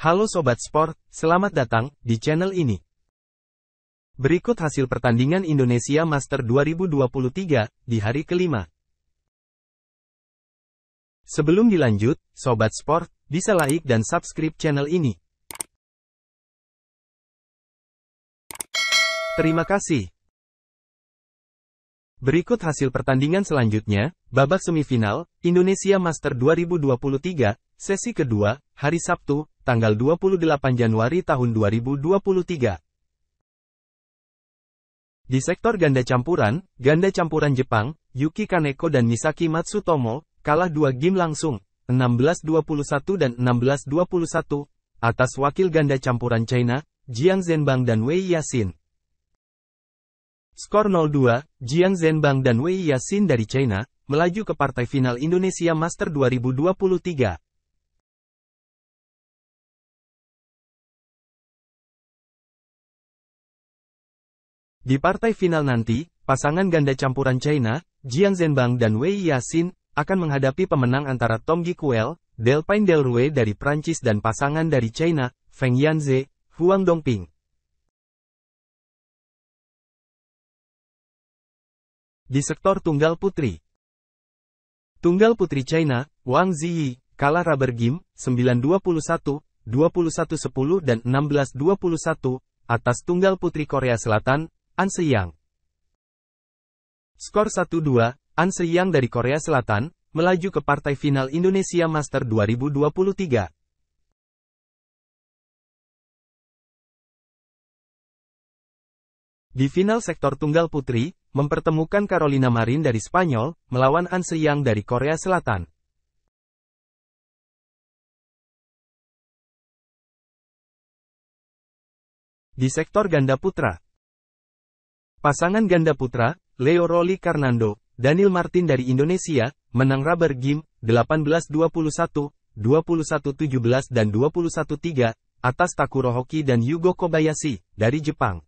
Halo Sobat Sport, selamat datang di channel ini. Berikut hasil pertandingan Indonesia Master 2023 di hari kelima. Sebelum dilanjut, Sobat Sport, bisa like dan subscribe channel ini. Terima kasih. Berikut hasil pertandingan selanjutnya, babak semifinal, Indonesia Master 2023, Sesi kedua, hari Sabtu, tanggal 28 Januari tahun 2023. Di sektor ganda campuran, ganda campuran Jepang, Yuki Kaneko dan Misaki Matsutomo, kalah dua game langsung, 16-21 dan 16-21, atas wakil ganda campuran China, Jiang Zhenbang dan Wei Yasin. Skor 0-2, Jiang Zhenbang dan Wei Yasin dari China, melaju ke partai final Indonesia Master 2023. Di partai final nanti, pasangan ganda campuran China, Jiang Zhenbang dan Wei Yasin, akan menghadapi pemenang antara Tom Gikuel, del Delrue dari Prancis dan pasangan dari China, Feng Yanze, Huang Dongping. Di sektor tunggal putri. Tunggal putri China, Wang Ziyi, kalah rubber game, 9-21, 21-10 dan 16-21, atas tunggal putri Korea Selatan, An Seyang. Skor 1-2, An Seyang dari Korea Selatan, melaju ke partai final Indonesia Master 2023. Di final sektor tunggal putri, mempertemukan Carolina Marin dari Spanyol, melawan An Seyang dari Korea Selatan. Di sektor ganda putra, Pasangan ganda putra, Leo Roli Karnando, Daniel Martin dari Indonesia, menang rubber game 18-21, 21-17 dan 21-3 atas Takuro Hoki dan Yugo Kobayashi dari Jepang.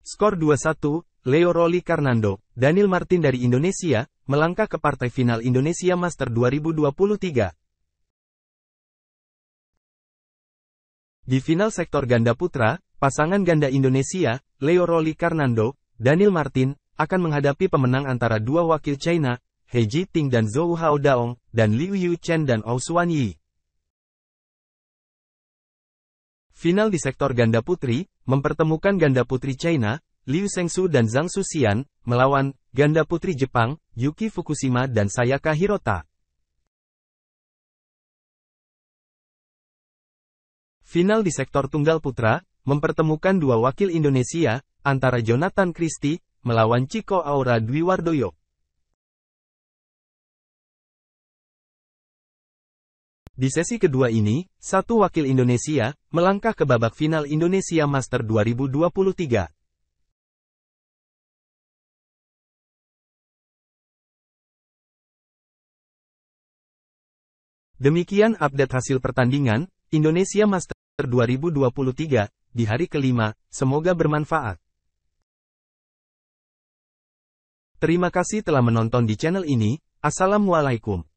Skor 2-1, Leo Roli Karnando, Daniel Martin dari Indonesia, melangkah ke partai final Indonesia Master 2023. Di final sektor ganda putra, Pasangan ganda Indonesia, Leo Roli Karnando, Daniel Martin, akan menghadapi pemenang antara dua wakil China, He Ting dan Zhou Hao Daong, dan Liu Yu Chen dan Ou Xuan Yi. Final di sektor ganda putri, mempertemukan ganda putri China, Liu Shengsu dan Zhang Suxian, melawan ganda putri Jepang, Yuki Fukushima dan Sayaka Hirota. Final di sektor tunggal putra, mempertemukan dua wakil Indonesia, antara Jonathan Christie, melawan Chico Aura Dwi Wardoyo. Di sesi kedua ini, satu wakil Indonesia, melangkah ke babak final Indonesia Master 2023. Demikian update hasil pertandingan, Indonesia Master semester 2023, di hari kelima, semoga bermanfaat. Terima kasih telah menonton di channel ini, Assalamualaikum.